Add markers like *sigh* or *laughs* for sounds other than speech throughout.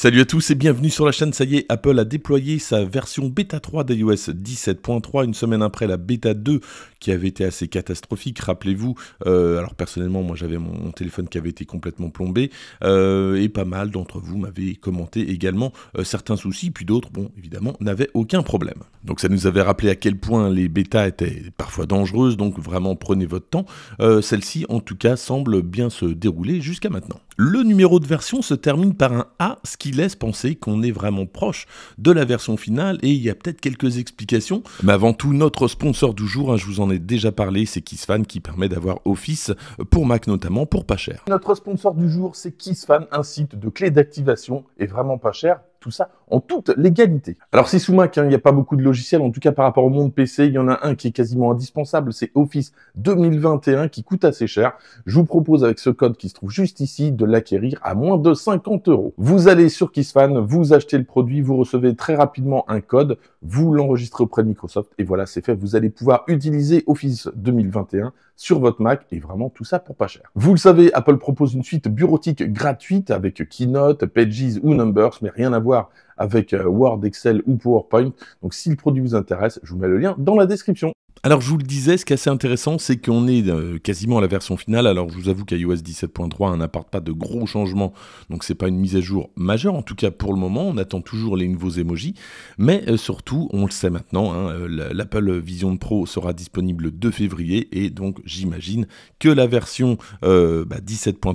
Salut à tous et bienvenue sur la chaîne. Ça y est, Apple a déployé sa version bêta 3 d'iOS 17.3 une semaine après la bêta 2 qui avait été assez catastrophique. Rappelez-vous, euh, alors personnellement, moi j'avais mon, téléphone qui avait été complètement plombé, euh, et pas mal d'entre vous m'avaient commenté également euh, certains soucis, puis d'autres, bon, évidemment, n'avaient aucun problème. Donc ça nous avait rappelé à quel point les bêtas étaient parfois dangereuses, donc vraiment prenez votre temps. Celle-ci, en tout cas, semble bien se dérouler jusqu'à maintenant. Le numéro de version se termine par un A, ce qui laisse penser qu'on est vraiment proche de la version finale, et il y a peut-être quelques explications. Mais avant tout, notre sponsor du jour, hein, je vous en déjà parlé, c'est KissFan qui permet d'avoir Office pour Mac notamment pour pas cher. Notre sponsor du jour, c'est KissFan, un site de clés d'activation et vraiment pas cher tout ça en toute légalité. Alors c'est sous Mac, hein, il n'y a pas beaucoup de logiciels, en tout cas par rapport au monde PC, il y en a un qui est quasiment indispensable, c'est Office 2021 qui coûte assez cher. Je vous propose avec ce code qui se trouve juste ici de l'acquérir à moins de 50 euros. Vous allez sur KissFan, vous achetez le produit, vous recevez très rapidement un code vous l'enregistrez auprès de Microsoft et voilà, c'est fait. Vous allez pouvoir utiliser Office 2021 sur votre Mac et vraiment tout ça pour pas cher. Vous le savez, Apple propose une suite bureautique gratuite avec Keynote, Pages ou Numbers, mais rien à voir avec euh, Word, Excel ou PowerPoint. Donc si le produit vous intéresse, je vous mets le lien dans la description. Alors je vous le disais, ce qui est assez intéressant, c'est qu'on est euh, quasiment à la version finale. Alors je vous avoue qu'iOS 17.3 n'apporte pas de gros changements, donc c'est pas une mise à jour majeure. En tout cas pour le moment, on attend toujours les nouveaux emojis, mais euh, surtout, on le sait maintenant, hein, euh, l'Apple Vision Pro sera disponible le 2 février et donc j'imagine que la version 17.3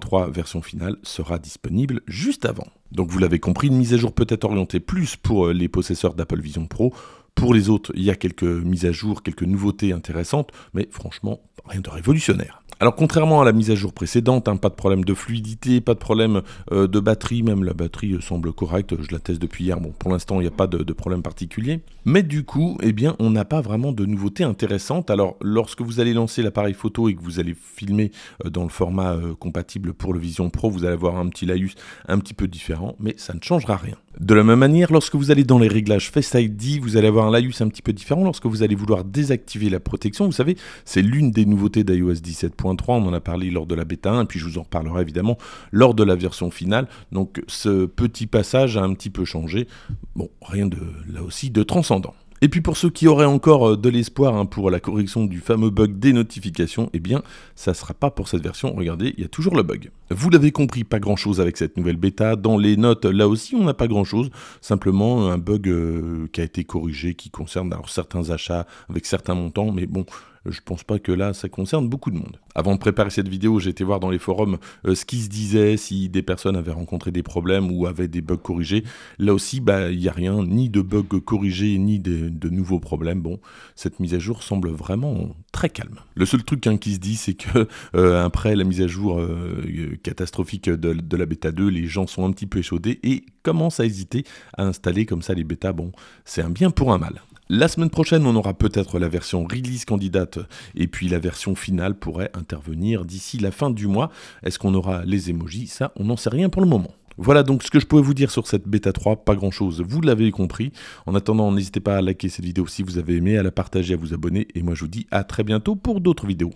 bah, version finale sera disponible juste avant. Donc vous l'avez compris, une mise à jour peut-être orientée plus pour les possesseurs d'Apple Vision Pro pour les autres, il y a quelques mises à jour, quelques nouveautés intéressantes, mais franchement, rien de révolutionnaire. Alors contrairement à la mise à jour précédente, hein, pas de problème de fluidité, pas de problème euh, de batterie, même la batterie euh, semble correcte, je la teste depuis hier, bon pour l'instant il n'y a pas de, problème particulier. Mais du coup, eh bien on n'a pas vraiment de nouveautés intéressantes. Alors lorsque vous allez lancer l'appareil photo et que vous allez filmer euh, dans le format compatible pour le Vision Pro, vous allez avoir un petit laïus un petit peu différent, mais ça ne changera rien. De la même manière, lorsque vous allez dans les réglages Face ID, vous allez avoir un laïus un petit peu différent lorsque vous allez vouloir désactiver la protection. Vous savez, c'est l'une des nouveautés d'iOS 17.3, on en a parlé lors de la bêta 1, et puis je vous en reparlerai évidemment lors de la version finale. Donc ce petit passage a un petit peu changé. Bon, rien de là aussi de transcendant. Et puis pour ceux qui auraient encore euh, de l'espoir hein, pour la correction du fameux bug des notifications, eh bien ça ne sera pas pour cette version, regardez, il y a toujours le bug. Vous l'avez compris, pas grand chose avec cette nouvelle bêta, dans les notes là aussi on n'a pas grand chose, simplement un bug euh, qui a été corrigé, qui concerne alors, certains achats avec certains montants, mais bon, je pense pas que là, ça concerne beaucoup de monde. Avant de préparer cette vidéo, j'ai été voir dans les forums euh, ce qui se disait, si des personnes avaient rencontré des problèmes ou avaient des bugs corrigés. Là aussi, il bah, n'y a rien, ni de bugs corrigés, ni de, nouveaux problèmes. Bon, cette mise à jour semble vraiment très calme. Le seul truc hein, qui se dit, c'est que *laughs* euh, après la mise à jour euh, catastrophique de, de, la bêta 2, les gens sont un petit peu échaudés et commencent à hésiter à installer comme ça les bêta. Bon, c'est un bien pour un mal. La semaine prochaine, on aura peut-être la version release candidate et puis la version finale pourrait intervenir d'ici la fin du mois. Est-ce qu'on aura les emojis Ça, on n'en sait rien pour le moment. Voilà donc ce que je pouvais vous dire sur cette bêta 3, pas grand chose, vous l'avez compris. En attendant, n'hésitez pas à liker cette vidéo si vous avez aimé, à la partager, à vous abonner, et moi je vous dis à très bientôt pour d'autres vidéos.